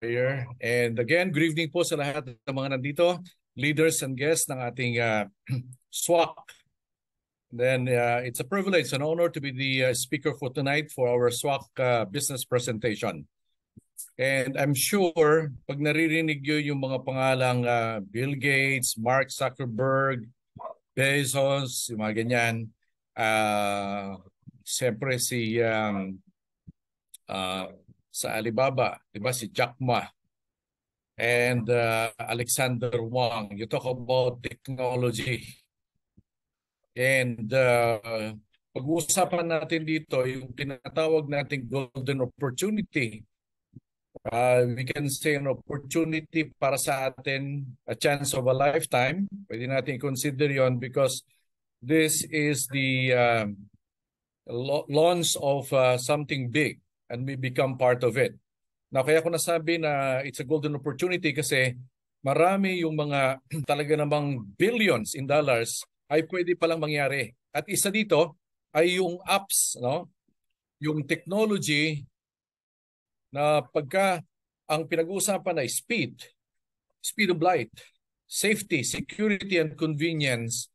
prayer. And again, good evening po sa lahat ng mga nandito, leaders and guests ng ating uh, SWAC. Then uh, it's a privilege, and honor to be the uh, speaker for tonight for our SWAC uh, business presentation. And I'm sure pag naririnig nyo yung mga pangalang uh, Bill Gates, Mark Zuckerberg, Bezos, yung mga ganyan, uh, siyempre si um, uh, sa Alibaba, 'di ba si Jack Ma and uh, Alexander Wang. You talk about technology. And uh, pag-uusapan natin dito yung tinatawag nating golden opportunity. Uh, we can say an opportunity para sa atin, a chance of a lifetime. Pwede natin consider yon because this is the uh, launch of uh, something big and we become part of it. Now kaya ko nasabi na it's a golden opportunity kasi marami yung mga talaga namang billions in dollars ay pwede palang mangyari. At isa dito ay yung apps, no? yung technology na pagka ang pinag-uusapan ay speed, speed of light, safety, security and convenience,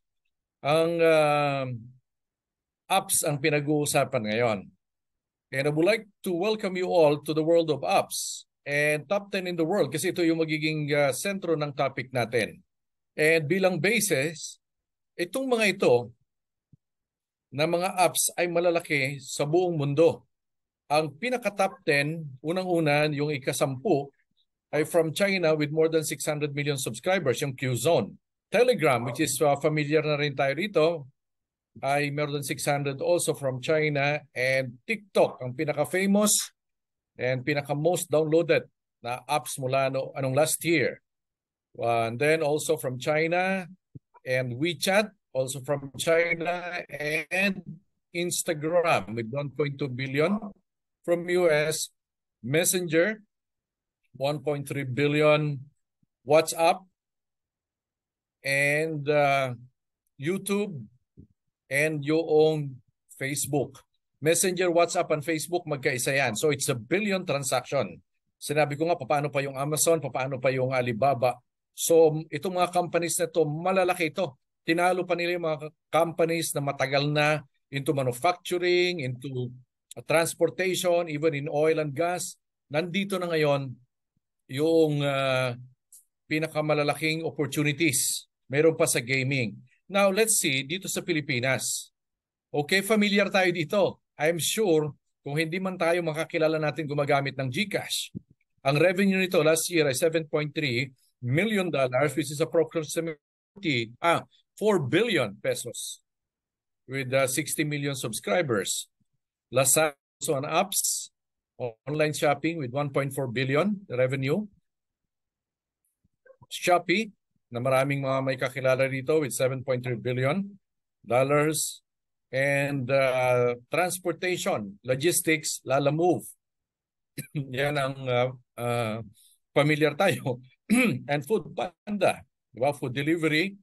ang uh, apps ang pinag-uusapan ngayon. And I would like to welcome you all to the world of apps and top 10 in the world kasi ito yung magiging uh, sentro ng topic natin. And bilang basis, itong mga ito na mga apps ay malalaki sa buong mundo. Ang pinaka-top 10, unang-una yung ikasampu, ay from China with more than 600 million subscribers, yung Qzone. Telegram, which is uh, familiar na rin tayo rito, ay meron 600 also from China and TikTok ang pinaka-famous and pinaka-most downloaded na apps mula no, anong last year. Uh, and then also from China and WeChat also from China and Instagram with 1.2 billion from US, Messenger 1.3 billion, WhatsApp and uh, YouTube and yung Facebook. Messenger, WhatsApp, and Facebook magkaisa yan. So it's a billion transaction. Sinabi ko nga paano pa yung Amazon, paano pa yung Alibaba. So itong mga companies na to malalaki ito. Tinalo pa nila yung mga companies na matagal na into manufacturing, into transportation, even in oil and gas. Nandito na ngayon yung uh, ah, pinakamalalaking opportunities. Meron pa sa gaming. Now let's see dito sa Pilipinas. Okay, familiar tayo dito. I'm sure kung hindi man tayo makakilala natin gumagamit ng GCash. Ang revenue nito last year ay 7.3 million dollars which is approximately ah 4 billion pesos with uh, 60 million subscribers. Lazada so on apps, online shopping with 1.4 billion revenue. Shopee na maraming mga may kakilala dito with 7.3 billion dollars and uh, transportation, logistics, Lala Move. Yan ang uh, uh, familiar tayo. and Food Panda, diba? food delivery,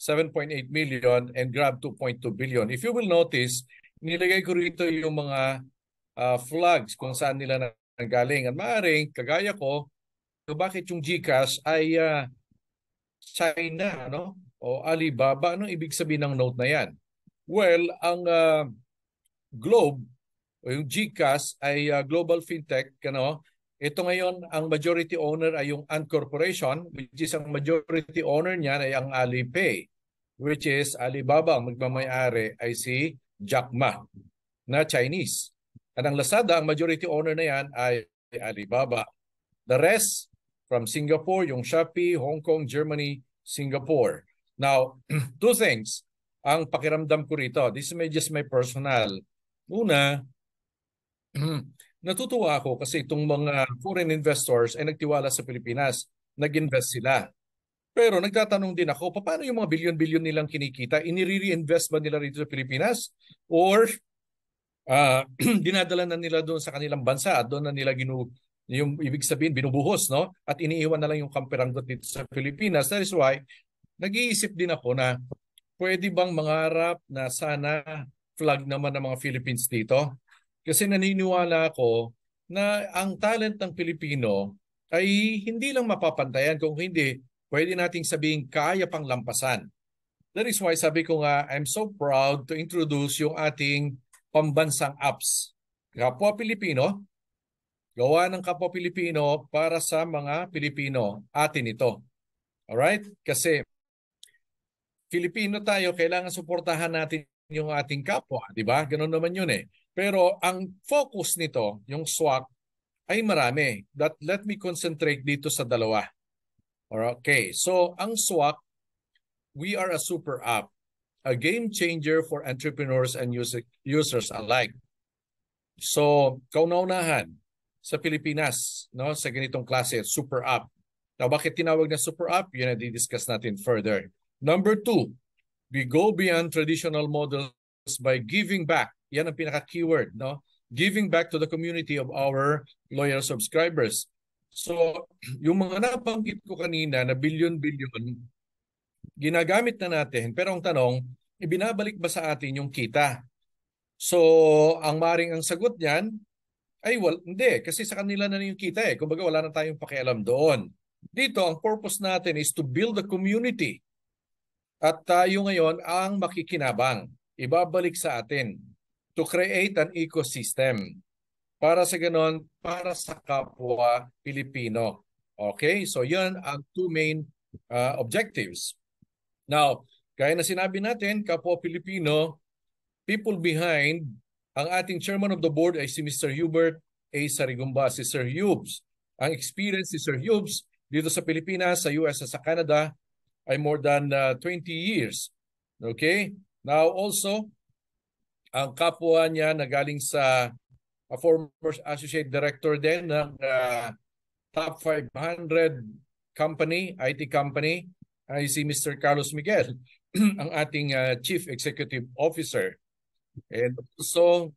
7.8 million and Grab 2.2 billion. If you will notice, nilagay ko rito yung mga uh, flags kung saan nila nanggaling. At maaaring, kagaya ko, bakit yung GCash ay uh, China no? o Alibaba. ano ibig sabihin ng note na yan? Well, ang uh, Globe o yung GCAS ay uh, global fintech. Ano? Ito ngayon, ang majority owner ay yung Ant Corporation which is ang majority owner niyan ay ang Alipay which is Alibaba ang magmamay-ari ay si Jack Ma na Chinese. At ang Lazada, ang majority owner na yan ay Alibaba. The rest from Singapore, yung Shopee, Hong Kong, Germany, Singapore. Now, two things ang pakiramdam ko rito. This is just my personal. Una, natutuwa ako kasi itong mga foreign investors ay nagtiwala sa Pilipinas. Nag-invest sila. Pero nagtatanong din ako, paano yung mga billion-billion nilang kinikita? Inire-reinvest ba nila rito sa Pilipinas? Or uh, dinadala na nila doon sa kanilang bansa at doon na nila ginu yung ibig sabihin binubuhos no at iniiwan na lang yung kamperanggot dito sa Pilipinas that is why nag-iisip din ako na pwede bang mangarap na sana flag naman ng mga Philippines dito kasi naniniwala ako na ang talent ng Pilipino ay hindi lang mapapantayan kung hindi pwede nating sabihin kaya pang lampasan that is why sabi ko nga I'm so proud to introduce yung ating pambansang apps kapwa Pilipino gawa ng kapwa Pilipino para sa mga Pilipino. Atin ito. Alright? Kasi Filipino tayo, kailangan suportahan natin yung ating kapwa, di ba? Ganun naman yun eh. Pero ang focus nito, yung SWAC, ay marami. That, let me concentrate dito sa dalawa. Alright? Okay, so ang SWAC, we are a super app, a game changer for entrepreneurs and users alike. So, kaunaunahan, sa Pilipinas no sa ganitong klase, super app. Now, bakit tinawag na super app? Yan ang discuss natin further. Number two, we go beyond traditional models by giving back. Yan ang pinaka-keyword, no? Giving back to the community of our loyal subscribers. So, yung mga nabanggit ko kanina na billion-billion, ginagamit na natin. Pero ang tanong, ibinabalik ba sa atin yung kita? So, ang maring ang sagot niyan, ay wal, hindi kasi sa kanila na yung kita eh. Kumbaga wala na tayong pakialam doon. Dito ang purpose natin is to build a community. At tayo ngayon ang makikinabang. Ibabalik sa atin to create an ecosystem para sa ganon, para sa kapwa Pilipino. Okay? So yun ang two main uh, objectives. Now, kaya na sinabi natin, kapwa Pilipino, people behind ang ating chairman of the board ay si Mr. Hubert A. Sarigumba, si Sir Hubes. Ang experience ni Sir Hubes dito sa Pilipinas, sa US sa Canada ay more than uh, 20 years. Okay? Now also, ang kapwa niya na galing sa a former associate director din ng uh, top 500 company, IT company, ay si Mr. Carlos Miguel, ang ating uh, chief executive officer. And also,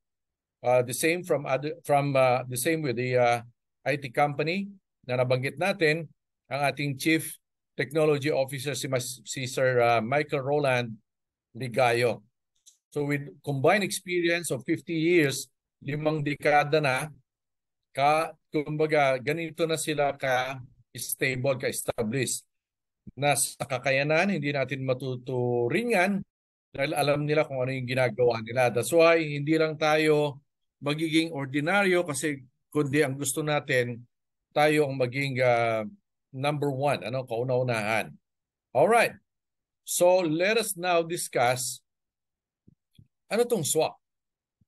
uh, the same from other, from uh, the same with the uh, IT company na nabanggit natin, ang ating Chief Technology Officer si, si Sir uh, Michael Roland Ligayo. So with combined experience of 50 years, limang dekada na, ka, kumbaga, ganito na sila ka-stable, ka-established. Na sa kakayanan, hindi natin matuturingan dahil alam nila kung ano yung ginagawa nila. That's why hindi lang tayo magiging ordinaryo kasi kundi ang gusto natin tayo ang maging uh, number one, ano, kauna-unahan. All right. So let us now discuss ano tong swap?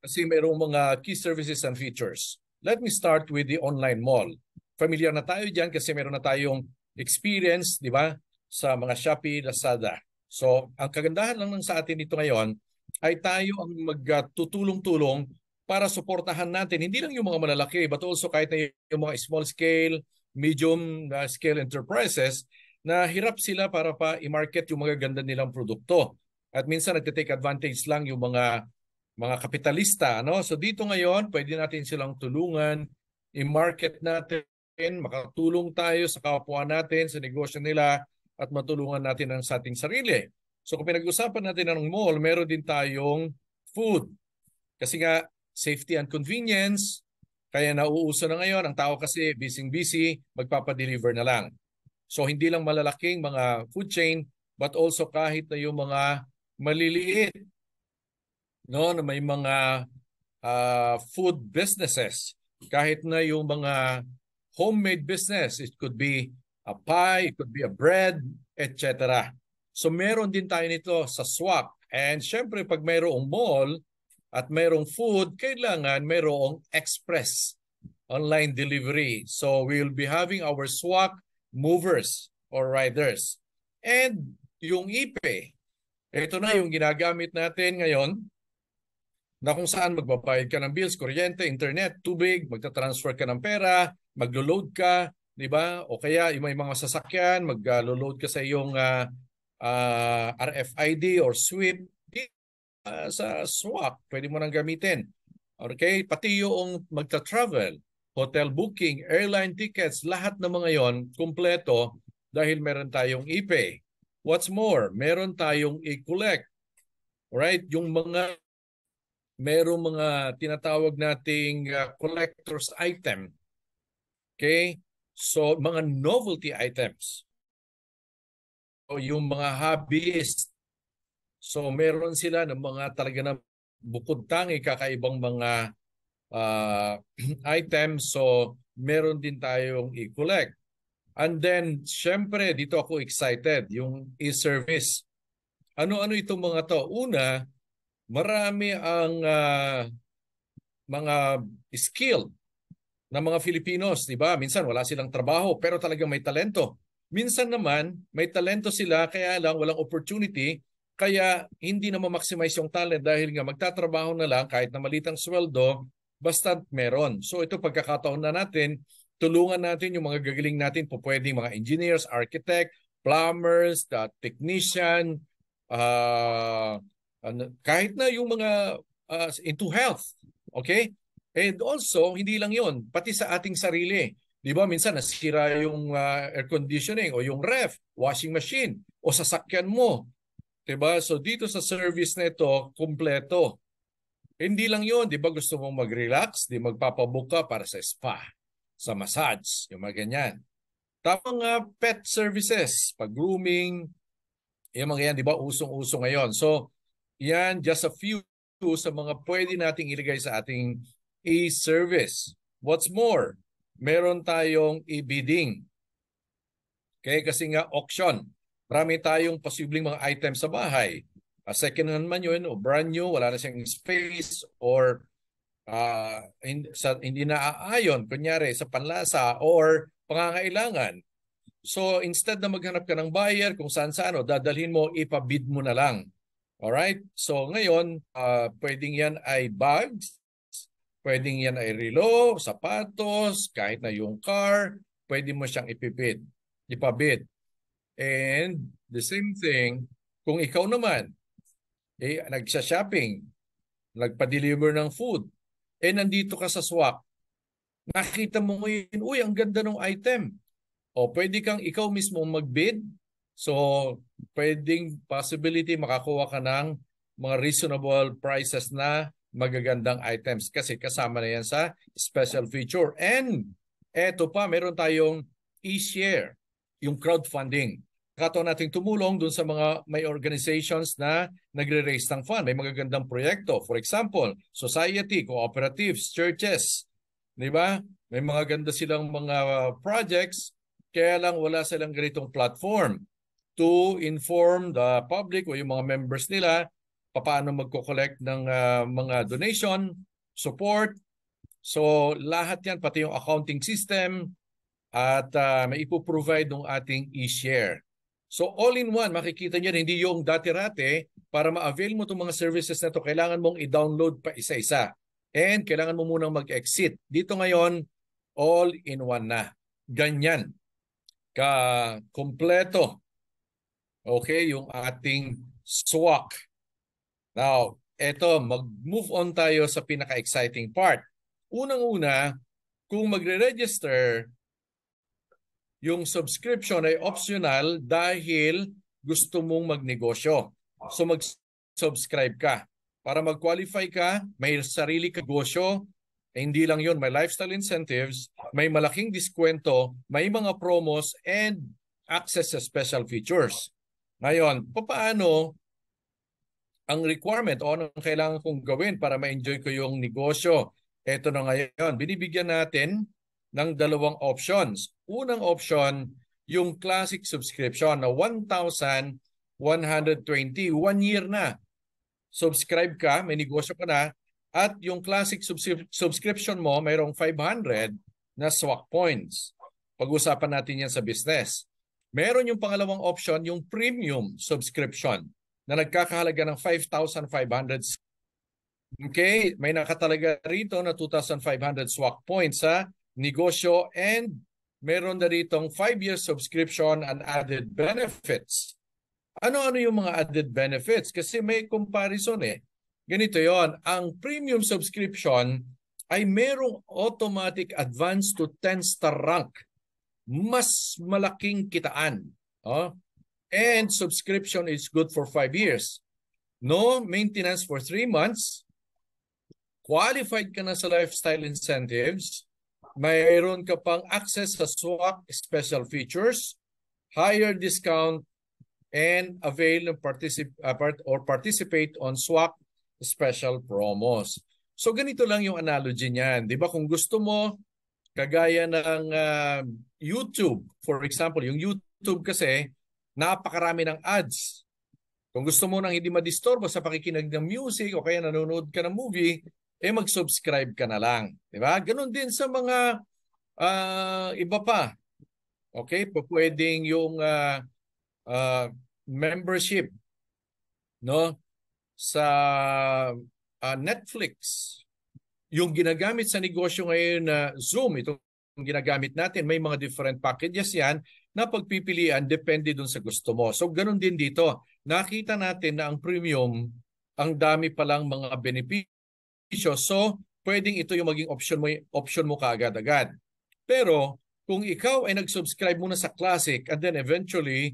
Kasi mayroong mga key services and features. Let me start with the online mall. Familiar na tayo diyan kasi meron na tayong experience, di ba, sa mga Shopee, Lazada. So ang kagandahan lang ng sa atin dito ngayon ay tayo ang magtutulong-tulong para suportahan natin hindi lang yung mga malalaki but also kahit na yung mga small scale, medium uh, scale enterprises na hirap sila para pa i-market yung mga ganda nilang produkto. At minsan nagte-take advantage lang yung mga mga kapitalista, ano? So dito ngayon, pwede natin silang tulungan, i-market natin, makatulong tayo sa kapwa natin, sa negosyo nila at matulungan natin ang sa ating sarili. So kung pinag-usapan natin ang mall, meron din tayong food. Kasi nga, safety and convenience, kaya nauuso na ngayon, ang tao kasi busy-busy, magpapadeliver na lang. So hindi lang malalaking mga food chain, but also kahit na yung mga maliliit, no, na may mga uh, food businesses, kahit na yung mga homemade business, it could be a pie, it could be a bread, etc. So meron din tayo nito sa swap. And syempre pag mayroong mall at mayroong food, kailangan mayroong express online delivery. So we will be having our swap movers or riders. And yung IPE, ito na yung ginagamit natin ngayon na kung saan magbabayad ka ng bills, kuryente, internet, tubig, magta-transfer ka ng pera, maglo-load ka, 'di ba? O kaya may mga sasakyan, mag-load ka sa iyong uh, ah, uh, ah, RFID or SWIP uh, sa swap, pwede mo nang gamitin. Okay? Pati yung magta-travel, hotel booking, airline tickets, lahat ng mga 'yon kumpleto dahil meron tayong e-pay. What's more, meron tayong e-collect. Right? Yung mga merong mga tinatawag nating uh, collector's item. Okay? So, mga novelty items. So, yung mga hobbyist. So, meron sila ng mga talaga na bukod tangi kakaibang mga uh, items. So, meron din tayong i-collect. And then, syempre, dito ako excited, yung e-service. Ano-ano itong mga to? Una, marami ang uh, mga skilled ng mga Filipinos, di ba? Minsan wala silang trabaho pero talagang may talento. Minsan naman may talento sila kaya lang walang opportunity kaya hindi na ma-maximize yung talent dahil nga magtatrabaho na lang kahit na malitang sweldo, basta meron. So ito pagkakataon na natin, tulungan natin yung mga gagaling natin, po pwedeng mga engineers, architect, plumbers, the technician, uh, kahit na yung mga uh, into health. Okay? And also, hindi lang yon pati sa ating sarili. Di ba, minsan nasira yung uh, air conditioning o yung ref, washing machine, o sasakyan mo. Di ba? So dito sa service na ito, kumpleto. Hindi lang yon di ba gusto mong mag-relax, di magpapabuka para sa spa, sa massage, yung mga ganyan. Tamang uh, pet services, pag-grooming, yung mga yan, di ba, usong-uso ngayon. So, yan, just a few sa mga pwede nating ilagay sa ating a service. What's more, meron tayong i-bidding. Okay, kasi nga auction. Marami tayong posibleng mga items sa bahay. A second hand man yun o brand new, wala na siyang space or uh, ah, in, sa, hindi naaayon, kunyari sa panlasa or pangangailangan. So instead na maghanap ka ng buyer kung saan saan, dadalhin mo, ipabid mo na lang. Alright? So ngayon, uh, pwedeng yan ay bags, Pwedeng yan ay relo, sapatos, kahit na yung car, pwede mo siyang ipipit, ipabit. And the same thing, kung ikaw naman, eh, nagsha-shopping, nagpa-deliver ng food, eh nandito ka sa swak, nakita mo ngayon, uy, ang ganda ng item. O pwede kang ikaw mismo magbid. So, pwedeng possibility makakuha ka ng mga reasonable prices na magagandang items kasi kasama na yan sa special feature. And eto pa, meron tayong e-share, yung crowdfunding. Kato nating tumulong dun sa mga may organizations na nagre-raise ng fund. May magagandang proyekto. For example, society, cooperatives, churches. Di ba? May mga ganda silang mga projects kaya lang wala silang ganitong platform to inform the public o yung mga members nila paano magko-collect ng uh, mga donation, support. So lahat 'yan pati yung accounting system at uh, ah, may ipo-provide ng ating e-share. So all in one, makikita niyo hindi yung dati-rate para ma-avail mo itong mga services na to, kailangan mong i-download pa isa-isa. And kailangan mo munang mag-exit. Dito ngayon, all in one na. Ganyan. Ka kompleto. Okay, yung ating SWAC Now, eto, mag-move on tayo sa pinaka-exciting part. Unang-una, kung magre-register, yung subscription ay optional dahil gusto mong magnegosyo. So mag-subscribe ka. Para mag-qualify ka, may sarili ka negosyo, eh, hindi lang yon may lifestyle incentives, may malaking diskwento, may mga promos, and access sa special features. Ngayon, paano ang requirement o anong kailangan kong gawin para ma-enjoy ko yung negosyo. Ito na ngayon, binibigyan natin ng dalawang options. Unang option, yung classic subscription na 1,120, one year na. Subscribe ka, may negosyo ka na, at yung classic subs- subscription mo, mayroong 500 na swak points. Pag-usapan natin yan sa business. Meron yung pangalawang option, yung premium subscription na nagkakahalaga ng 5,500 Okay, may nakatalaga rito na 2,500 swak points sa negosyo and meron na ritong 5-year subscription and added benefits. Ano-ano yung mga added benefits? Kasi may comparison eh. Ganito yon ang premium subscription ay merong automatic advance to 10-star rank. Mas malaking kitaan. Oh? and subscription is good for five years. No maintenance for three months. Qualified ka na sa lifestyle incentives. Mayroon ka pang access sa SWAC special features, higher discount, and avail ng particip ah, or participate on SWAC special promos. So ganito lang yung analogy niyan. 'Di ba kung gusto mo kagaya ng uh, YouTube, for example, yung YouTube kasi napakarami ng ads. Kung gusto mo nang hindi madisturbo sa pakikinig ng music o kaya nanonood ka ng movie, eh mag-subscribe ka na lang. Di ba? Ganun din sa mga uh, iba pa. Okay? Pwedeng yung uh, uh, membership no sa uh, Netflix. Yung ginagamit sa negosyo ngayon na uh, Zoom, itong ginagamit natin, may mga different packages yan na pagpipilian depende dun sa gusto mo. So ganun din dito. Nakita natin na ang premium, ang dami palang mga benepisyo. So pwedeng ito yung maging option mo, option mo kaagad-agad. Pero kung ikaw ay nag-subscribe muna sa Classic and then eventually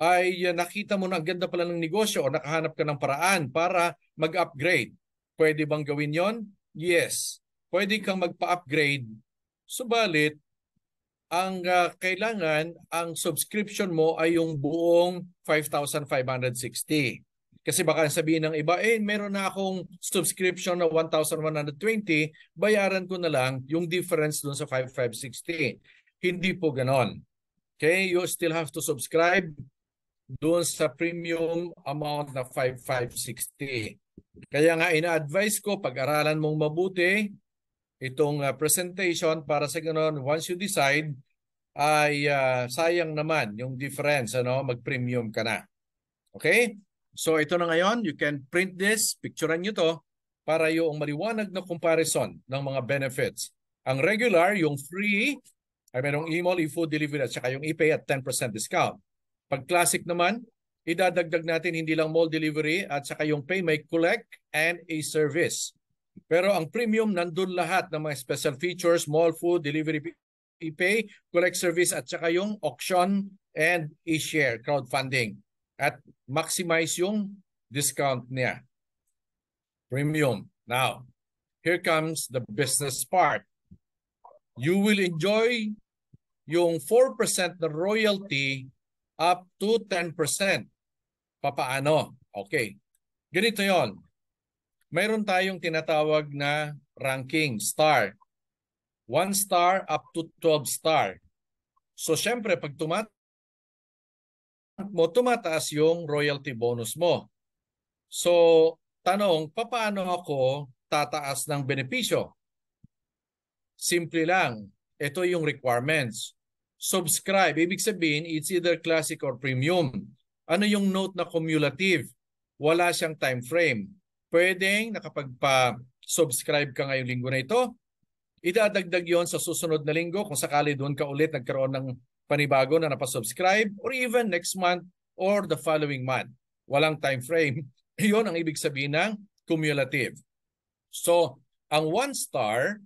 ay ah, nakita mo na ang ganda pala ng negosyo o nakahanap ka ng paraan para mag-upgrade. Pwede bang gawin yon? Yes. Pwede kang magpa-upgrade. Subalit, ang uh, kailangan ang subscription mo ay yung buong 5,560. Kasi baka sabihin ng iba, eh meron na akong subscription na 1,120, bayaran ko na lang yung difference dun sa 5,560. Hindi po ganon. Okay, you still have to subscribe doon sa premium amount na 5,560. Kaya nga ina-advise ko, pag-aralan mong mabuti, itong uh, presentation para sa ganun once you decide ay uh, sayang naman yung difference ano mag-premium ka na. Okay? So ito na ngayon, you can print this, picturean nyo to para yung maliwanag na comparison ng mga benefits. Ang regular, yung free, ay merong email, e-food delivery at saka yung e-pay at 10% discount. Pag classic naman, idadagdag natin hindi lang mall delivery at saka yung pay may collect and a service. Pero ang premium, nandun lahat ng mga special features, mall food, delivery pay, collect service, at saka yung auction and e-share, crowdfunding. At maximize yung discount niya. Premium. Now, here comes the business part. You will enjoy yung 4% na royalty up to 10%. Papaano? Okay. Ganito yon Meron tayong tinatawag na ranking star. 1 star up to 12 star. So syempre pag tumat mo tumataas yung royalty bonus mo. So tanong, paano ako tataas ng benepisyo? Simple lang. Ito yung requirements. Subscribe, ibig sabihin it's either classic or premium. Ano yung note na cumulative? Wala siyang time frame pwedeng nakapagpa-subscribe ka ngayong linggo na ito. Idadagdag yon sa susunod na linggo kung sakali doon ka ulit nagkaroon ng panibago na napasubscribe or even next month or the following month. Walang time frame. Yon ang ibig sabihin ng cumulative. So, ang one star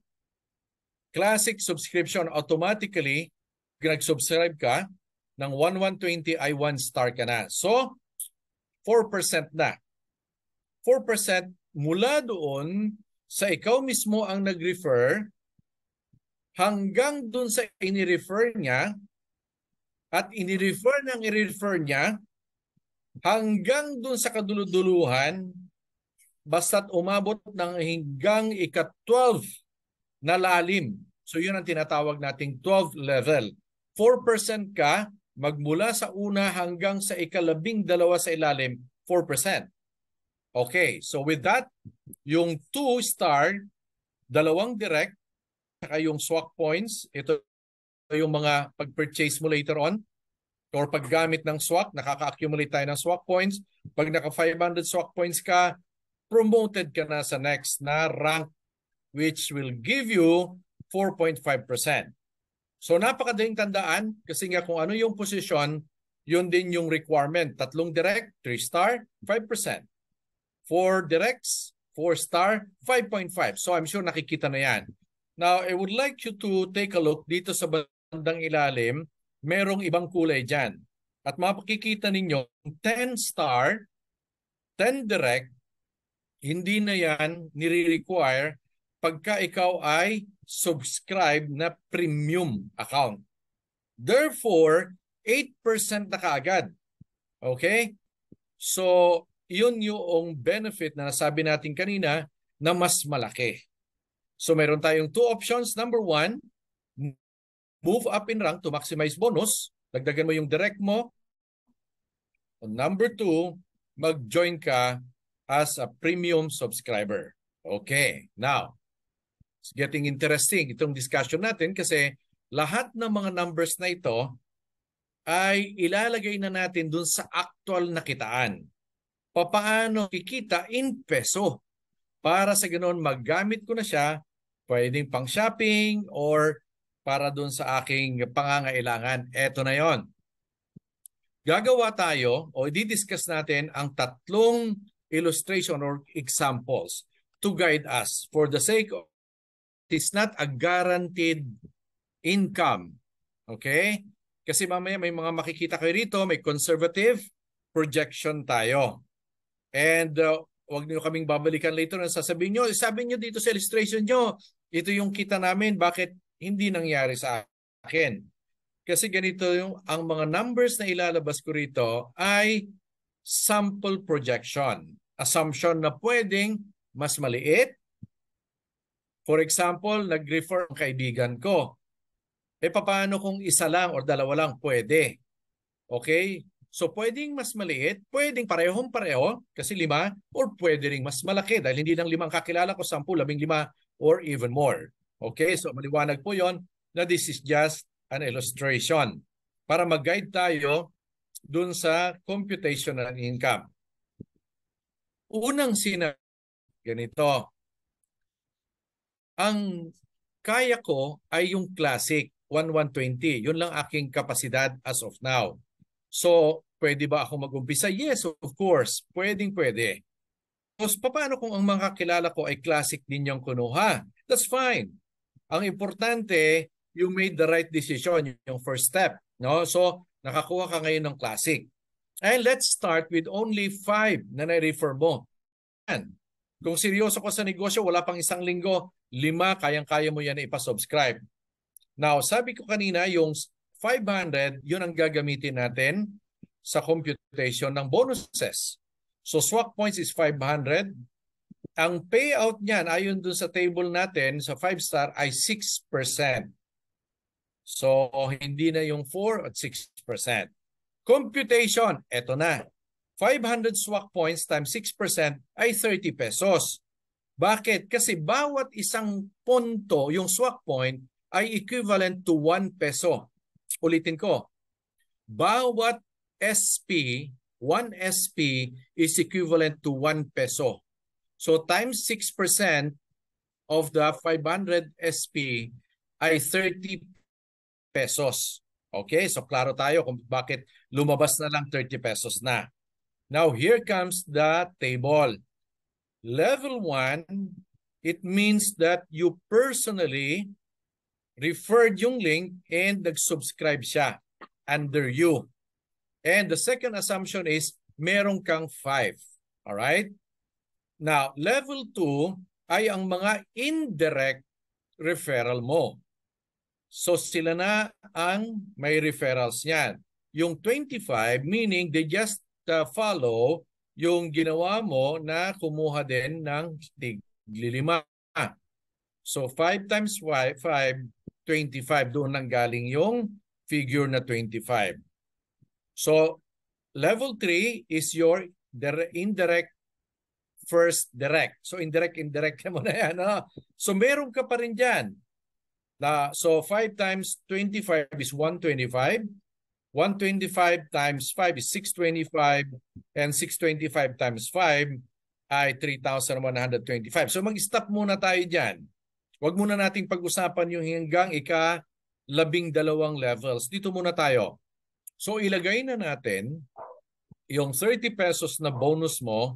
classic subscription automatically nag-subscribe ka ng 1120 i1 star ka na. So, 4% na 4% mula doon sa ikaw mismo ang nag-refer hanggang doon sa ini-refer niya at ini-refer ng i-refer niya hanggang doon sa kaduluduluhan basta't umabot ng hanggang ika-12 na lalim. So yun ang tinatawag nating 12 level. 4% ka magmula sa una hanggang sa ikalabing dalawa sa ilalim, 4%. Okay, so with that, yung 2 star, dalawang direct, saka yung swap points, ito yung mga pag-purchase mo later on or paggamit ng swap, nakaka-accumulate tayo ng swap points. Pag naka 500 swap points ka, promoted ka na sa next na rank which will give you 4.5%. So napakadaling tandaan kasi nga kung ano yung position, yun din yung requirement. Tatlong direct, 3 star, 5%. For directs, 4 star, 5.5. So I'm sure nakikita na yan. Now, I would like you to take a look dito sa bandang ilalim. Merong ibang kulay dyan. At mapakikita ninyo, 10 star, 10 direct, hindi na yan nire-require pagka ikaw ay subscribe na premium account. Therefore, 8% na kaagad. Okay? So, iyon yung benefit na nasabi natin kanina na mas malaki. So meron tayong two options. Number one, move up in rank to maximize bonus. Dagdagan mo yung direct mo. number two, mag-join ka as a premium subscriber. Okay, now, it's getting interesting itong discussion natin kasi lahat ng mga numbers na ito ay ilalagay na natin dun sa actual na kitaan papaano kikita in peso para sa ganoon magamit ko na siya pwedeng pang shopping or para doon sa aking pangangailangan. Eto na yon. Gagawa tayo o i-discuss natin ang tatlong illustration or examples to guide us for the sake of it's not a guaranteed income. Okay? Kasi mamaya may mga makikita kayo rito, may conservative projection tayo. And uh, wag niyo kaming babalikan later na sasabihin niyo, sabi niyo dito sa illustration niyo, ito yung kita namin, bakit hindi nangyari sa akin? Kasi ganito yung ang mga numbers na ilalabas ko rito ay sample projection. Assumption na pwedeng mas maliit. For example, nag-refer ang kaibigan ko. E eh, paano kung isa lang or dalawa lang pwede? Okay? So pwedeng mas maliit, pwedeng parehong pareho, kasi lima, or pwede ring mas malaki dahil hindi lang limang kakilala ko, sampu, labing lima, or even more. Okay, so maliwanag po yon na this is just an illustration para mag-guide tayo dun sa computational income. Unang sinabi, ganito, ang kaya ko ay yung classic 1120. Yun lang aking kapasidad as of now. So, pwede ba ako mag-umpisa? Yes, of course. Pwedeng pwede. Tapos, paano kung ang mga kilala ko ay classic din yung kunuha? That's fine. Ang importante, you made the right decision, yung first step. No? So, nakakuha ka ngayon ng classic. And let's start with only five na na-refer mo. And kung seryoso ko sa negosyo, wala pang isang linggo, lima, kayang-kaya mo yan na ipasubscribe. Now, sabi ko kanina, yung 500, yun ang gagamitin natin sa computation ng bonuses. So swap points is 500. Ang payout niyan, ayon dun sa table natin, sa 5-star ay 6%. So hindi na yung 4 at 6%. Computation, eto na. 500 swap points times 6% ay 30 pesos. Bakit? Kasi bawat isang punto, yung swap point, ay equivalent to 1 peso ulitin ko, bawat SP, 1 SP is equivalent to 1 peso. So times 6% of the 500 SP ay 30 pesos. Okay, so klaro tayo kung bakit lumabas na lang 30 pesos na. Now here comes the table. Level 1, it means that you personally referred yung link and nag-subscribe siya under you. And the second assumption is merong kang 5. Alright? Now, level 2 ay ang mga indirect referral mo. So sila na ang may referrals niyan. Yung 25, meaning they just uh, follow yung ginawa mo na kumuha din ng lima. So 5 times 5, 5 25. Doon nang galing yung figure na 25. So, level 3 is your indirect first direct. So, indirect, indirect na mo na yan. Ano? So, meron ka pa rin dyan. Na, so, 5 times 25 is 125. 125 times 5 is 625. And 625 times 5 ay 3,125. So, mag-stop muna tayo dyan. Huwag muna nating pag-usapan yung hanggang ika labing dalawang levels. Dito muna tayo. So ilagay na natin yung 30 pesos na bonus mo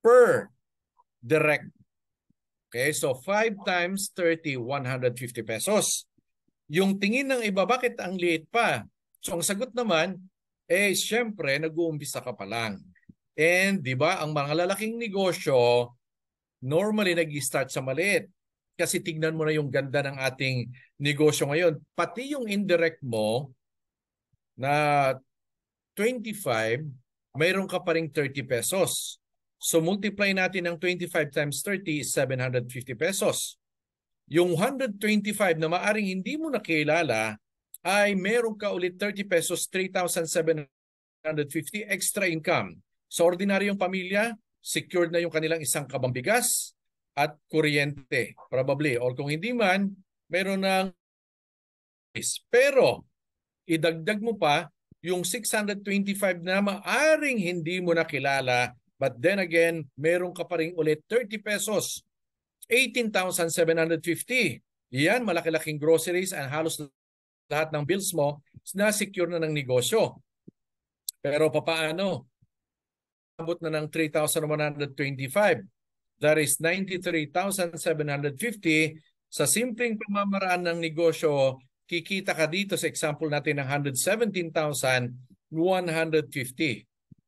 per direct. Okay, so 5 times 30, 150 pesos. Yung tingin ng iba, bakit ang liit pa? So ang sagot naman, eh syempre nag-uumpisa ka pa lang. And 'di ba, ang mga lalaking negosyo normally nag-start sa maliit. Kasi tingnan mo na yung ganda ng ating negosyo ngayon. Pati yung indirect mo na 25, mayroon ka pa ring 30 pesos. So multiply natin ng 25 times 30 is 750 pesos. Yung 125 na maaring hindi mo nakilala ay meron ka ulit 30 pesos, 3,750 extra income. Sa ordinaryong pamilya, secured na yung kanilang isang kabambigas at kuryente probably or kung hindi man meron ng pero idagdag mo pa yung 625 na maaring hindi mo nakilala but then again meron ka pa rin ulit 30 pesos 18,750 yan malaki-laking groceries and halos lahat ng bills mo na secure na ng negosyo pero papaano abot na ng 3,125 that is 93,750 sa simpleng pamamaraan ng negosyo kikita ka dito sa example natin ng 117,150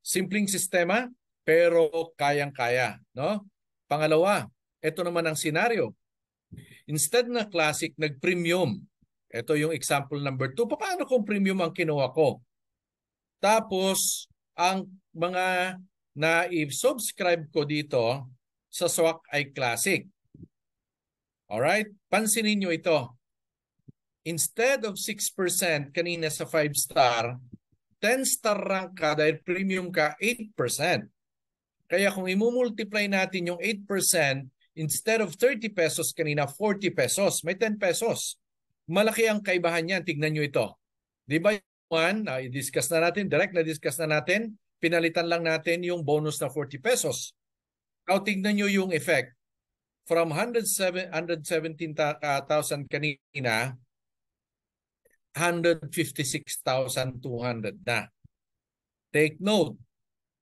simpleng sistema pero kayang-kaya no pangalawa ito naman ang scenario. instead na classic nag-premium ito yung example number 2 paano kung premium ang kinuha ko tapos ang mga na i-subscribe ko dito sa swak ay classic. Alright? Pansinin nyo ito. Instead of 6% kanina sa 5 star, 10 star rank ka dahil premium ka 8%. Kaya kung imumultiply natin yung 8%, instead of 30 pesos kanina, 40 pesos. May 10 pesos. Malaki ang kaibahan niyan. Tignan nyo ito. Di ba one, uh, i-discuss na natin, direct na discuss na natin, pinalitan lang natin yung bonus na 40 pesos. Now tingnan nyo yung effect. From 117,000 kanina, 156,200 na. Take note,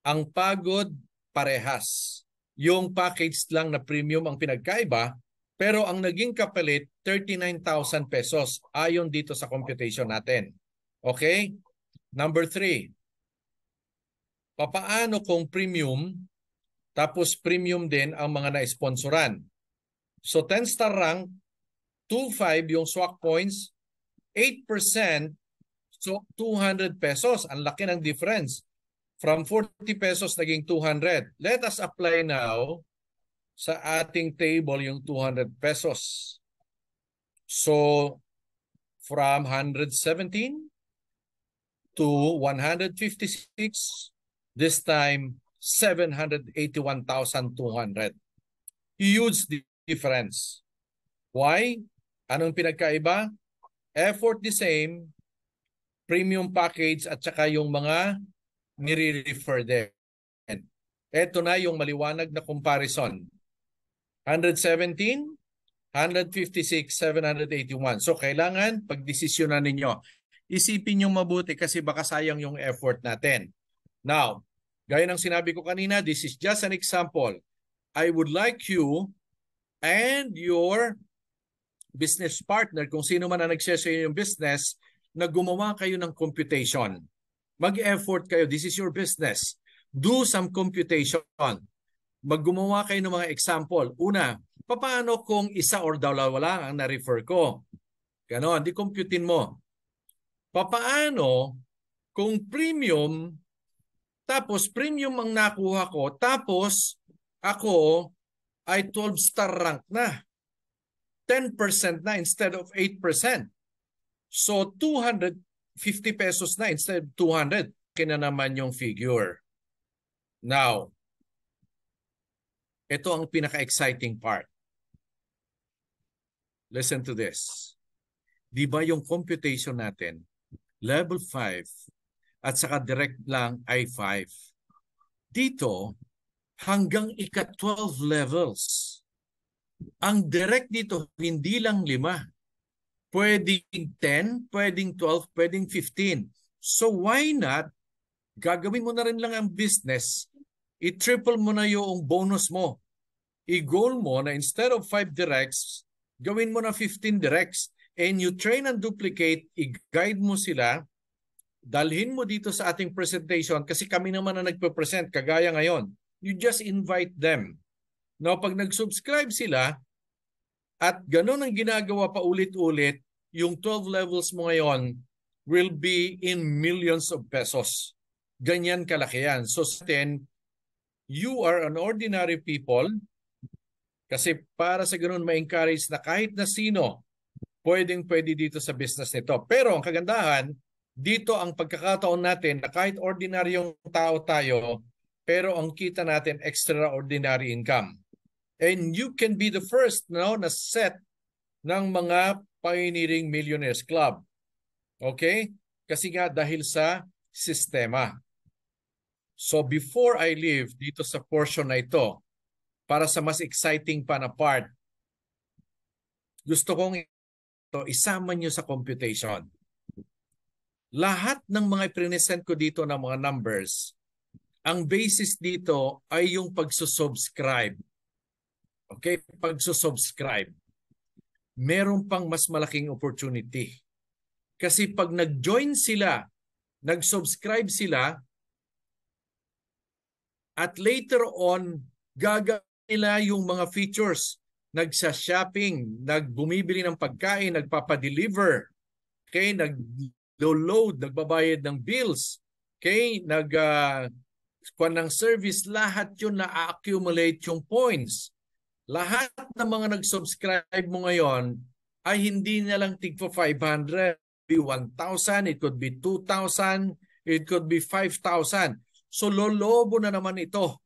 ang pagod parehas. Yung package lang na premium ang pinagkaiba, pero ang naging kapalit 39,000 pesos ayon dito sa computation natin. Okay? Number three, papaano kung premium tapos premium din ang mga na-sponsoran. So 10-star rank, 2.5 yung swak points, 8%, so 200 pesos. Ang laki ng difference. From 40 pesos naging 200. Let us apply now sa ating table yung 200 pesos. So from 117 to 156, this time 781,200. Huge difference. Why? Anong pinagkaiba? Effort the same, premium package at saka yung mga nire-refer din. Ito na yung maliwanag na comparison. 117, 156, 781. So kailangan pagdesisyonan ninyo. Isipin nyo mabuti kasi baka sayang yung effort natin. Now, Gaya ng sinabi ko kanina, this is just an example. I would like you and your business partner, kung sino man ang nagsya sa inyong business, na gumawa kayo ng computation. Mag-effort kayo. This is your business. Do some computation. Maggumawa kayo ng mga example. Una, paano kung isa or dalawa lang ang na-refer ko? Ganon, di computein mo. Papaano kung premium tapos premium ang nakuha ko. Tapos ako ay 12 star rank na. 10% na instead of 8%. So 250 pesos na instead of 200. Kina naman yung figure. Now, ito ang pinaka-exciting part. Listen to this. Di ba yung computation natin, level 5 at saka direct lang i 5. Dito, hanggang ika-12 levels. Ang direct dito, hindi lang 5. Pwedeng 10, pwedeng 12, pwedeng 15. So why not, gagawin mo na rin lang ang business, i-triple mo na yung bonus mo. I-goal mo na instead of 5 directs, gawin mo na 15 directs. And you train and duplicate, i-guide mo sila dalhin mo dito sa ating presentation kasi kami naman na nagpe-present kagaya ngayon. You just invite them. Now, pag nag-subscribe sila at ganun ang ginagawa pa ulit-ulit, yung 12 levels mo ngayon will be in millions of pesos. Ganyan kalaki yan. So, then, you are an ordinary people kasi para sa ganun ma-encourage na kahit na sino pwedeng pwede dito sa business nito. Pero ang kagandahan, dito ang pagkakataon natin na kahit ordinaryong tao tayo, pero ang kita natin extraordinary income. And you can be the first no, na set ng mga pioneering millionaires club. Okay? Kasi nga dahil sa sistema. So before I leave dito sa portion na ito, para sa mas exciting pa na part, gusto kong ito, isama nyo sa computation lahat ng mga present ko dito ng mga numbers, ang basis dito ay yung pagsusubscribe. Okay, pagsusubscribe. Meron pang mas malaking opportunity. Kasi pag nag-join sila, nag-subscribe sila, at later on, gagawin nila yung mga features. Nagsa-shopping, nagbumibili ng pagkain, nagpapadeliver, okay, nag naglo-load, nagbabayad ng bills, okay, nag uh, ng service, lahat yun na-accumulate yung points. Lahat ng mga nag-subscribe mo ngayon ay hindi na lang for 500. It could be 1,000, it could be 2,000, it could be 5,000. So lolobo na naman ito.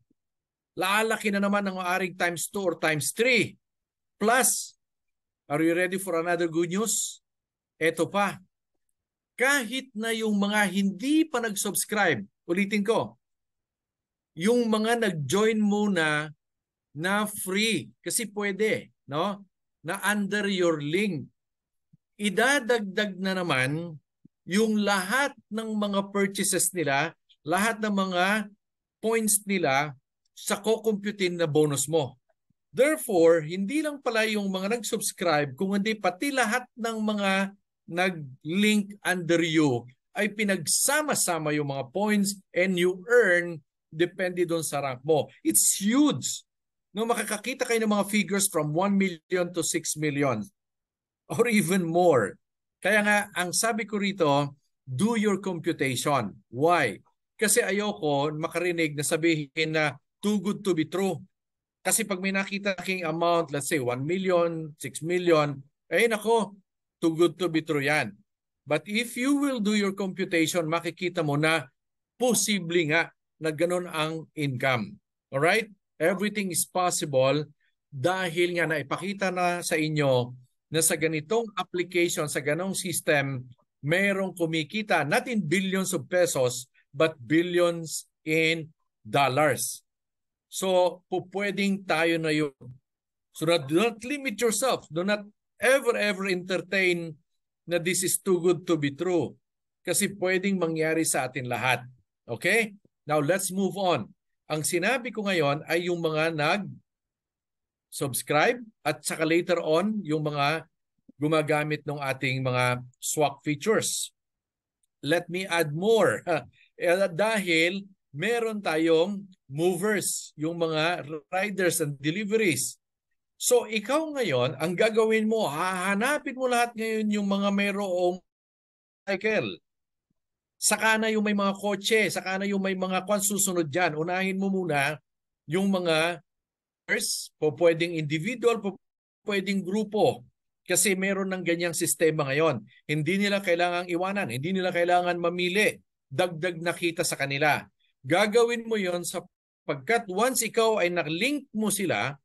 Lalaki na naman ng maaring times 2 or times 3. Plus, are you ready for another good news? Ito pa, kahit na yung mga hindi pa nag-subscribe, ulitin ko, yung mga nag-join muna na free, kasi pwede, no? na under your link. Idadagdag na naman yung lahat ng mga purchases nila, lahat ng mga points nila sa kukumputin na bonus mo. Therefore, hindi lang pala yung mga nag-subscribe, kung hindi pati lahat ng mga nag-link under you ay pinagsama-sama yung mga points and you earn depende doon sa rank mo. It's huge. No, makakakita kayo ng mga figures from 1 million to 6 million or even more. Kaya nga, ang sabi ko rito, do your computation. Why? Kasi ayoko makarinig na sabihin na too good to be true. Kasi pag may nakita king amount, let's say 1 million, 6 million, eh nako, Too good to be true yan. But if you will do your computation, makikita mo na posible nga na ganun ang income. Alright? Everything is possible dahil nga naipakita na sa inyo na sa ganitong application, sa ganong system, mayroong kumikita not in billions of pesos but billions in dollars. So, pupwedeng tayo na yun. So, do not limit yourself. Do not ever ever entertain na this is too good to be true. Kasi pwedeng mangyari sa atin lahat. Okay? Now let's move on. Ang sinabi ko ngayon ay yung mga nag subscribe at saka later on yung mga gumagamit ng ating mga swap features. Let me add more. Eh, dahil meron tayong movers, yung mga riders and deliveries. So ikaw ngayon, ang gagawin mo, hahanapin mo lahat ngayon yung mga mayroong cycle. Saka na yung may mga kotse, saka na yung may mga kwan susunod dyan. Unahin mo muna yung mga first, po pwedeng individual, po pwedeng grupo. Kasi meron ng ganyang sistema ngayon. Hindi nila kailangan iwanan, hindi nila kailangan mamili. Dagdag nakita sa kanila. Gagawin mo yon sapagkat once ikaw ay naklink mo sila,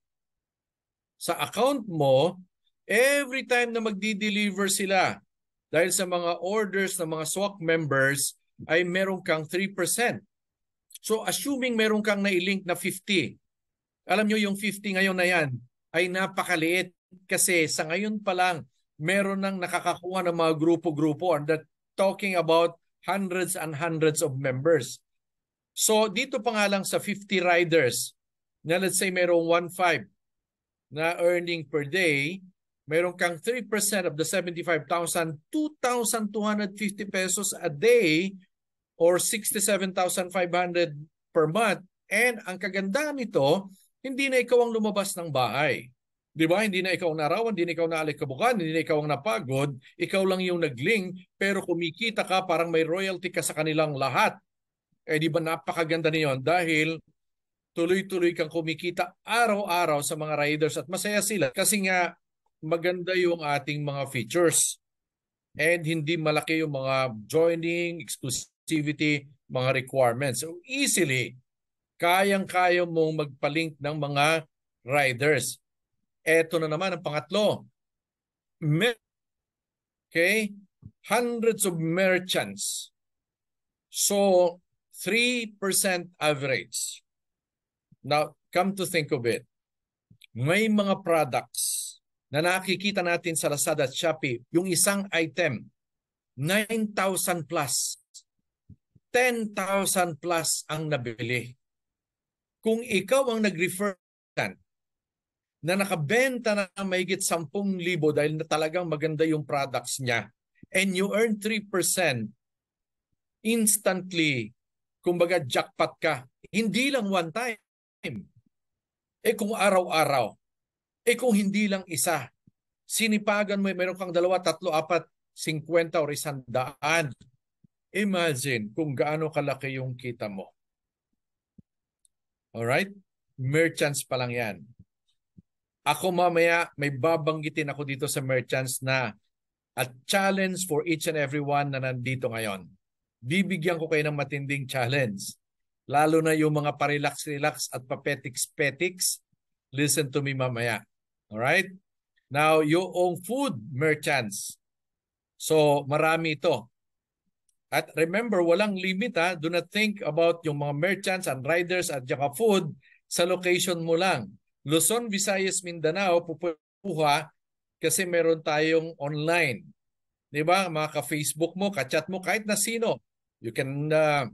sa account mo every time na magdi-deliver sila dahil sa mga orders ng mga SWAC members ay meron kang 3%. So assuming meron kang nailink na 50, alam nyo yung 50 ngayon na yan ay napakaliit kasi sa ngayon pa lang meron nang nakakakuha ng mga grupo-grupo and that talking about hundreds and hundreds of members. So dito pa nga lang sa 50 riders na let's say merong 1.5, na earning per day, meron kang 3% of the 75,000, 2,250 pesos a day or 67,500 per month. And ang kagandahan nito, hindi na ikaw ang lumabas ng bahay. Di ba? Hindi na ikaw ang narawan, hindi na ikaw ang naalikabukan, hindi na ikaw ang napagod, ikaw lang yung nagling, pero kumikita ka parang may royalty ka sa kanilang lahat. Eh di ba napakaganda niyon dahil tuloy-tuloy kang kumikita araw-araw sa mga riders at masaya sila kasi nga maganda yung ating mga features. And hindi malaki yung mga joining, exclusivity, mga requirements. So easily, kayang-kaya mong magpalink ng mga riders. Eto na naman ang pangatlo. Okay? Hundreds of merchants. So, 3% average Now, come to think of it, may mga products na nakikita natin sa Lazada at Shopee, yung isang item, 9,000 plus, 10,000 plus ang nabili. Kung ikaw ang nag-refer na nakabenta na mahigit 10,000 dahil na talagang maganda yung products niya and you earn 3% instantly, kumbaga jackpot ka. Hindi lang one time time. Eh kung araw-araw, eh kung hindi lang isa, sinipagan mo, eh, meron kang dalawa, tatlo, apat, 50 or isang Imagine kung gaano kalaki yung kita mo. Alright? Merchants pa lang yan. Ako mamaya, may babanggitin ako dito sa merchants na a challenge for each and everyone na nandito ngayon. Bibigyan ko kayo ng matinding challenge. Lalo na yung mga parilax-relax at papetiks-petiks. Listen to me mamaya. Alright? Now, yung food merchants. So, marami ito. At remember, walang limit ha. Do not think about yung mga merchants and riders at saka food sa location mo lang. Luzon, Visayas, Mindanao, pupuha kasi meron tayong online. Di ba? Mga ka-Facebook mo, ka-chat mo, kahit na sino. You can uh,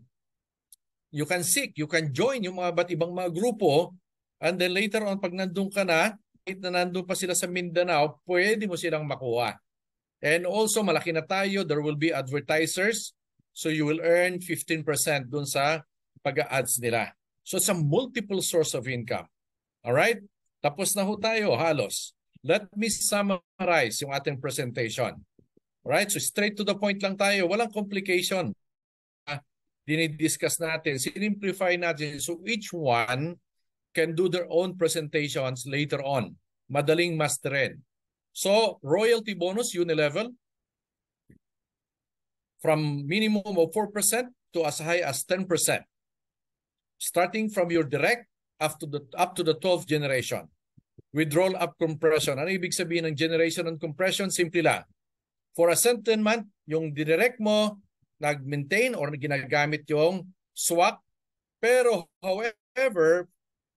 you can seek, you can join yung mga ba't ibang mga grupo and then later on pag nandun ka na, kahit na nandun pa sila sa Mindanao, pwede mo silang makuha. And also malaki na tayo, there will be advertisers so you will earn 15% dun sa pag-ads nila. So it's a multiple source of income. All right? Tapos na ho tayo halos. Let me summarize yung ating presentation. All right? So straight to the point lang tayo, walang complication dinidiscuss natin, simplify natin so each one can do their own presentations later on. Madaling masterin. So, royalty bonus unilevel from minimum of 4% to as high as 10%. Starting from your direct up to the, up to the 12th generation withdrawal up compression. Ano ibig sabihin ng generation on compression? Simple lang. For a certain month, yung direct mo, nag-maintain or ginagamit yung swak. Pero however,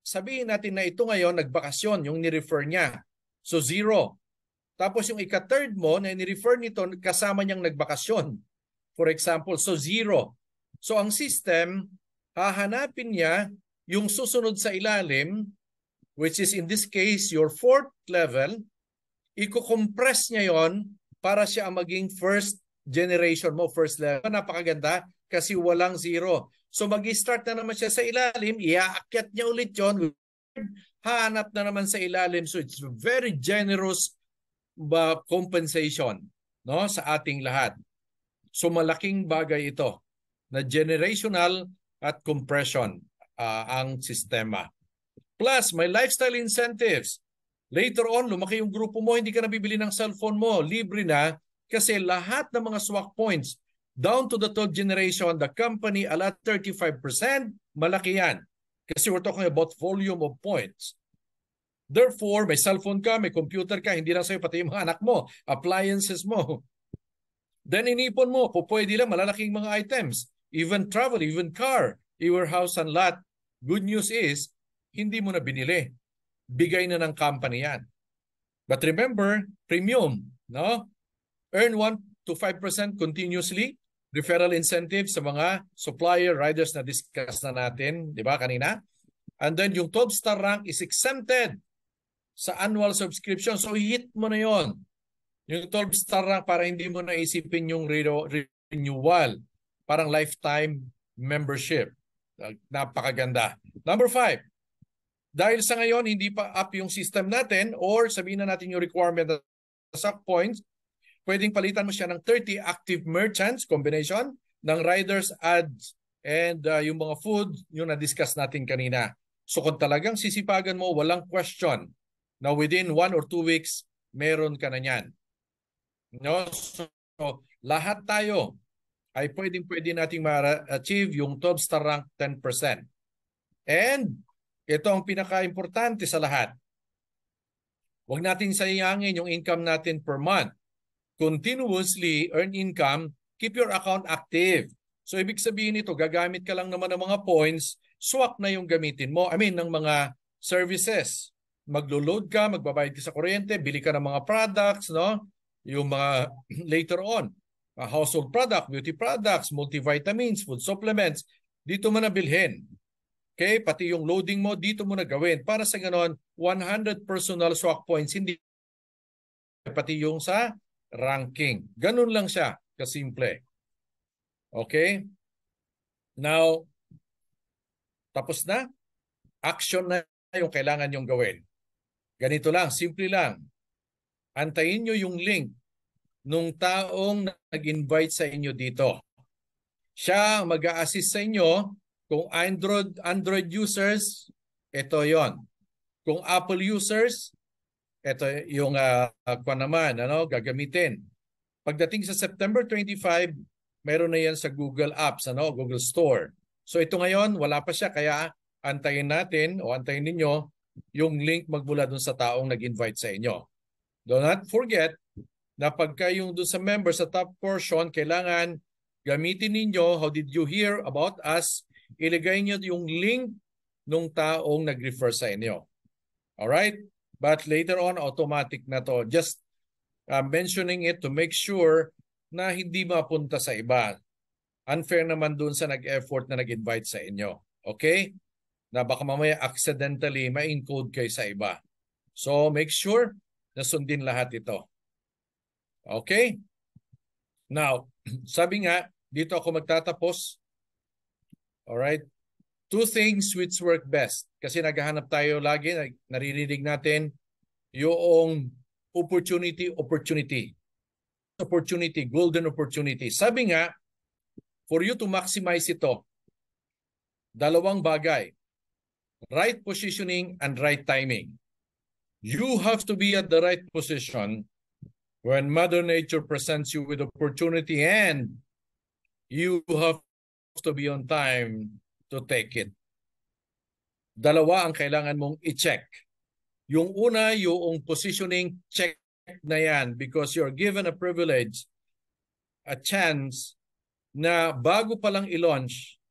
sabihin natin na ito ngayon nagbakasyon, yung ni-refer niya. So zero. Tapos yung ika-third mo na ni-refer nito kasama niyang nagbakasyon. For example, so zero. So ang system, hahanapin niya yung susunod sa ilalim, which is in this case your fourth level, iko compress niya yon para siya ang maging first generation mo, first level. Napakaganda kasi walang zero. So mag-start na naman siya sa ilalim, iaakyat niya ulit yon hanap na naman sa ilalim. So it's very generous ba compensation no sa ating lahat. So malaking bagay ito na generational at compression uh, ang sistema. Plus, may lifestyle incentives. Later on, lumaki yung grupo mo, hindi ka na bibili ng cellphone mo, libre na kasi lahat ng mga swak points down to the 12 generation, the company allowed 35%, malaki yan. Kasi we're talking about volume of points. Therefore, may cellphone ka, may computer ka, hindi lang sa'yo, pati yung mga anak mo, appliances mo. Then inipon mo, pwede lang malalaking mga items. Even travel, even car, your house and lot. Good news is, hindi mo na binili. Bigay na ng company yan. But remember, premium, no? Earn 1 to 5% continuously. Referral incentive sa mga supplier riders na discuss na natin, di ba kanina? And then yung 12 star rank is exempted sa annual subscription. So hit mo na yon Yung 12 star rank para hindi mo na isipin yung renewal. Parang lifetime membership. Napakaganda. Number five, dahil sa ngayon hindi pa up yung system natin or sabihin na natin yung requirement sa points, pwedeng palitan mo siya ng 30 active merchants combination ng riders ads and uh, yung mga food yung na-discuss natin kanina. So kung talagang sisipagan mo, walang question na within one or two weeks, meron ka na niyan. No? So lahat tayo ay pwedeng pwede nating ma-achieve yung top star rank 10%. And ito ang pinaka-importante sa lahat. Huwag natin sayangin yung income natin per month continuously earn income, keep your account active. So ibig sabihin nito, gagamit ka lang naman ng mga points, swak na yung gamitin mo. I mean, ng mga services. Maglo-load ka, magbabayad ka sa kuryente, bili ka ng mga products, no? Yung mga later on, uh, household product, beauty products, multivitamins, food supplements, dito mo na bilhin. Okay? Pati yung loading mo, dito mo na gawin. Para sa ganon, 100 personal swak points, hindi pati yung sa ranking. Ganun lang siya, kasimple. Okay? Now, tapos na. Action na yung kailangan yung gawin. Ganito lang, simple lang. Antayin nyo yung link nung taong nag-invite sa inyo dito. Siya mag assist sa inyo. Kung Android, Android users, ito yon. Kung Apple users, ito yung uh, kwan naman, ano, gagamitin. Pagdating sa September 25, meron na yan sa Google Apps, ano, Google Store. So ito ngayon, wala pa siya, kaya antayin natin o antayin ninyo yung link magmula dun sa taong nag-invite sa inyo. Do not forget na pagka yung dun sa member sa top portion, kailangan gamitin ninyo, how did you hear about us, ilagay niyo yung link nung taong nag-refer sa inyo. all right But later on, automatic na to. Just uh, mentioning it to make sure na hindi mapunta sa iba. Unfair naman dun sa nag-effort na nag-invite sa inyo. Okay? Na baka mamaya accidentally ma-encode kayo sa iba. So make sure na sundin lahat ito. Okay? Now, sabi nga, dito ako magtatapos. Alright? two things which work best. Kasi naghahanap tayo lagi, naririnig natin yung opportunity, opportunity. Opportunity, golden opportunity. Sabi nga, for you to maximize ito, dalawang bagay. Right positioning and right timing. You have to be at the right position when Mother Nature presents you with opportunity and you have to be on time to take it. Dalawa ang kailangan mong i-check. Yung una, yung positioning check na yan because you're given a privilege, a chance na bago pa lang i-launch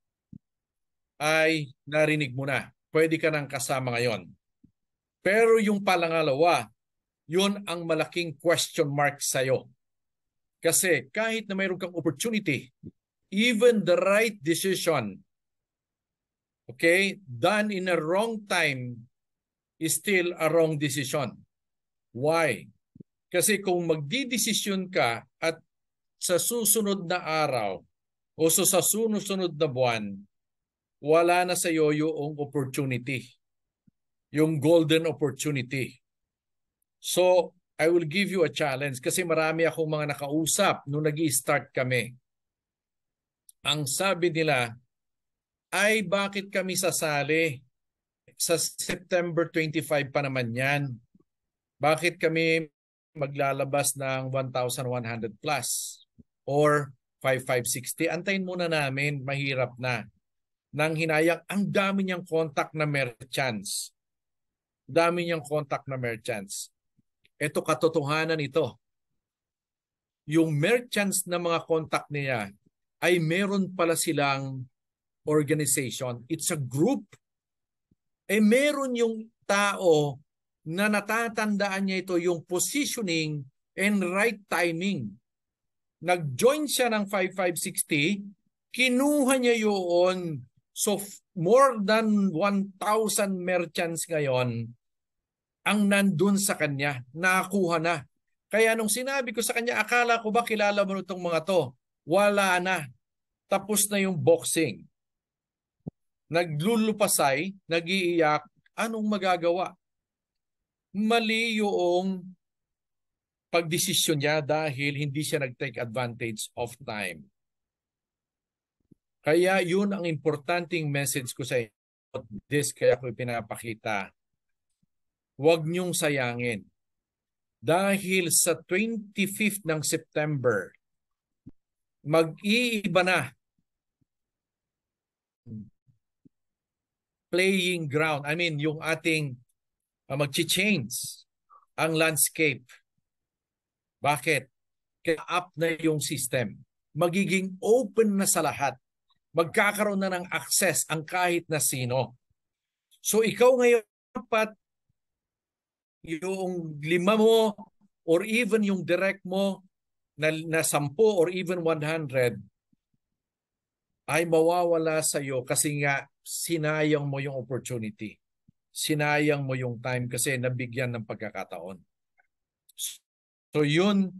ay narinig mo na. Pwede ka nang kasama ngayon. Pero yung palangalawa, yun ang malaking question mark sa'yo. Kasi kahit na mayroon kang opportunity, even the right decision okay, done in a wrong time is still a wrong decision. Why? Kasi kung magdidesisyon ka at sa susunod na araw o so sa susunod na buwan, wala na sa iyo yung opportunity, yung golden opportunity. So, I will give you a challenge kasi marami akong mga nakausap nung nag start kami. Ang sabi nila, ay bakit kami sasali? Sa September 25 pa naman yan. Bakit kami maglalabas ng 1,100 plus or 5,560? Antayin muna namin, mahirap na. Nang hinayang, ang dami niyang contact na merchants. Dami niyang contact na merchants. Ito katotohanan ito. Yung merchants na mga contact niya ay meron pala silang organization, it's a group. Eh meron yung tao na natatandaan niya ito yung positioning and right timing. Nag-join siya ng 5560, kinuha niya yun. So more than 1,000 merchants ngayon ang nandun sa kanya, nakuha na. Kaya nung sinabi ko sa kanya, akala ko ba kilala mo itong mga to? Wala na. Tapos na yung boxing naglulupasay, nagiiyak, anong magagawa? Mali yung pagdesisyon niya dahil hindi siya nag-take advantage of time. Kaya yun ang importanting message ko sa inyo. This kaya ko pinapakita. Huwag niyong sayangin. Dahil sa 25th ng September, mag-iiba na playing ground. I mean, yung ating uh, mag-change ang landscape. Bakit? Kaya up na yung system. Magiging open na sa lahat. Magkakaroon na ng access ang kahit na sino. So ikaw ngayon dapat yung lima mo or even yung direct mo na, na sampu or even 100 ay mawawala sa iyo kasi nga sinayang mo yung opportunity. Sinayang mo yung time kasi nabigyan ng pagkakataon. So yun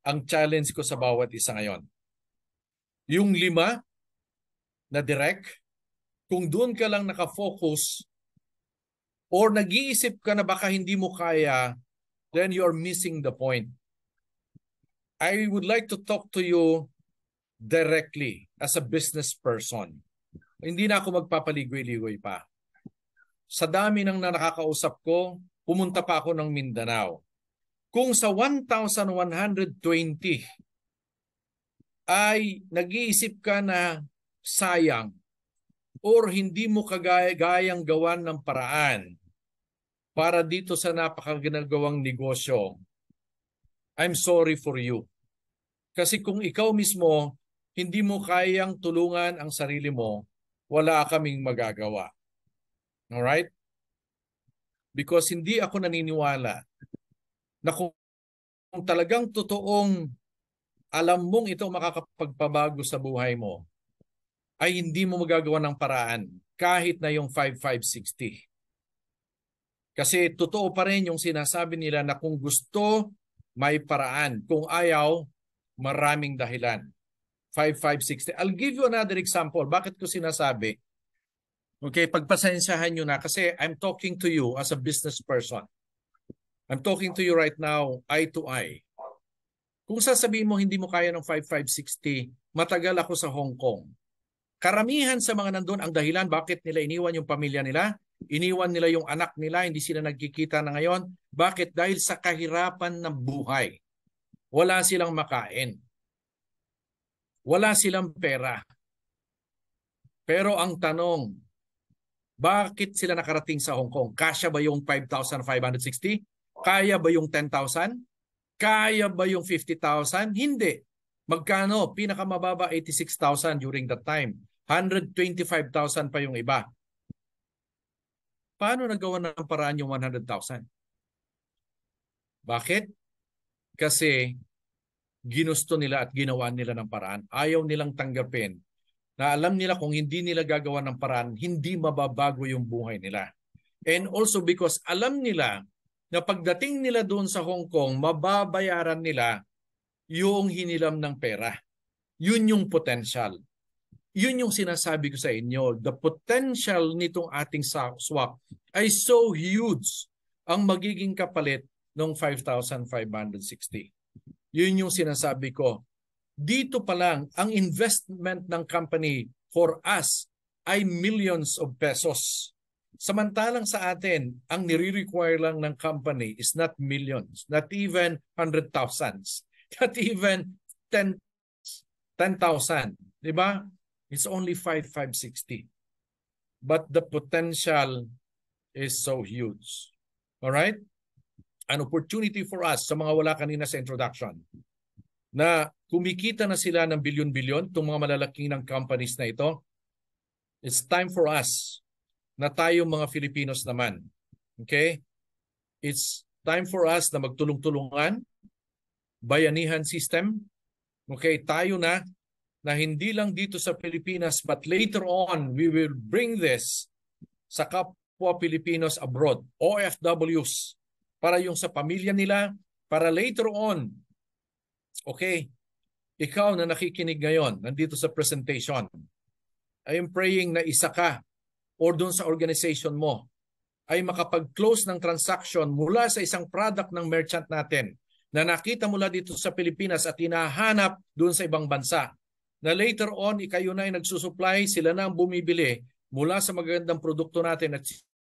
ang challenge ko sa bawat isa ngayon. Yung lima na direct, kung doon ka lang nakafocus or nag-iisip ka na baka hindi mo kaya, then you are missing the point. I would like to talk to you directly as a business person hindi na ako magpapaligoy-ligoy pa. Sa dami ng nakakausap ko, pumunta pa ako ng Mindanao. Kung sa 1,120 ay nag-iisip ka na sayang or hindi mo kagayang gawan ng paraan para dito sa napakaginagawang negosyo, I'm sorry for you. Kasi kung ikaw mismo, hindi mo kayang tulungan ang sarili mo, wala kaming magagawa. All right? Because hindi ako naniniwala na kung talagang totoong alam mong ito makakapagpabago sa buhay mo, ay hindi mo magagawa ng paraan kahit na yung 5560. Kasi totoo pa rin yung sinasabi nila na kung gusto, may paraan. Kung ayaw, maraming dahilan. 5560. I'll give you another example. Bakit ko sinasabi? Okay, pagpasensyahan nyo na kasi I'm talking to you as a business person. I'm talking to you right now eye to eye. Kung sasabihin mo hindi mo kaya ng 5560, matagal ako sa Hong Kong. Karamihan sa mga nandun ang dahilan bakit nila iniwan yung pamilya nila, iniwan nila yung anak nila, hindi sila nagkikita na ngayon. Bakit? Dahil sa kahirapan ng buhay. Wala silang makain wala silang pera. Pero ang tanong, bakit sila nakarating sa Hong Kong? Kasya ba yung 5,560? Kaya ba yung 10,000? Kaya ba yung 50,000? Hindi. Magkano? Pinakamababa 86,000 during that time. 125,000 pa yung iba. Paano nagawa ng paraan yung 100,000? Bakit? Kasi ginusto nila at ginawa nila ng paraan. Ayaw nilang tanggapin na alam nila kung hindi nila gagawa ng paraan, hindi mababago yung buhay nila. And also because alam nila na pagdating nila doon sa Hong Kong, mababayaran nila yung hinilam ng pera. Yun yung potential. Yun yung sinasabi ko sa inyo. The potential nitong ating swap ay so huge ang magiging kapalit ng 5,560. Yun yung sinasabi ko. Dito pa lang, ang investment ng company for us ay millions of pesos. Samantalang sa atin, ang nire-require lang ng company is not millions, not even hundred thousands, not even ten ten thousand. Di ba? It's only five five sixty. But the potential is so huge. All right? an opportunity for us sa mga wala kanina sa introduction na kumikita na sila ng bilyon-bilyon itong mga malalaking ng companies na ito. It's time for us na tayong mga Filipinos naman. Okay? It's time for us na magtulong-tulungan, bayanihan system. Okay, tayo na na hindi lang dito sa Pilipinas but later on we will bring this sa kapwa Pilipinos abroad, OFWs, para yung sa pamilya nila, para later on, okay, ikaw na nakikinig ngayon, nandito sa presentation, I am praying na isa ka or doon sa organization mo ay makapag-close ng transaction mula sa isang product ng merchant natin na nakita mula dito sa Pilipinas at hinahanap doon sa ibang bansa na later on ikayo na ay nagsusupply, sila na ang bumibili mula sa magagandang produkto natin at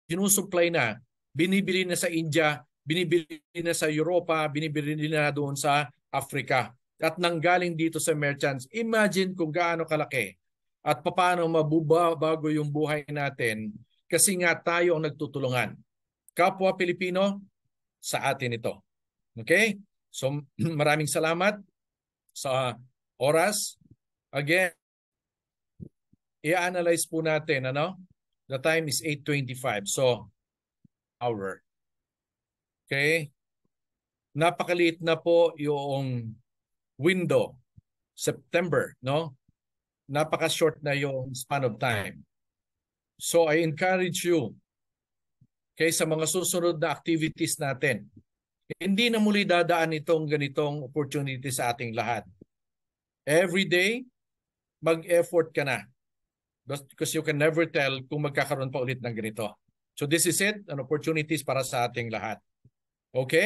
sinusupply na, binibili na sa India binibili na sa Europa, binibili na doon sa Africa. At nanggaling dito sa merchants. Imagine kung gaano kalaki at paano mabubago yung buhay natin kasi nga tayo ang nagtutulungan. Kapwa Pilipino, sa atin ito. Okay? So maraming salamat sa oras. Again, i-analyze po natin, ano? The time is 8.25. So, hour. Okay? Napakaliit na po yung window. September, no? Napaka-short na yung span of time. So I encourage you okay, sa mga susunod na activities natin. Hindi na muli dadaan itong ganitong opportunity sa ating lahat. Every day, mag-effort ka na. Because you can never tell kung magkakaroon pa ulit ng ganito. So this is it, an opportunity para sa ating lahat. Okay.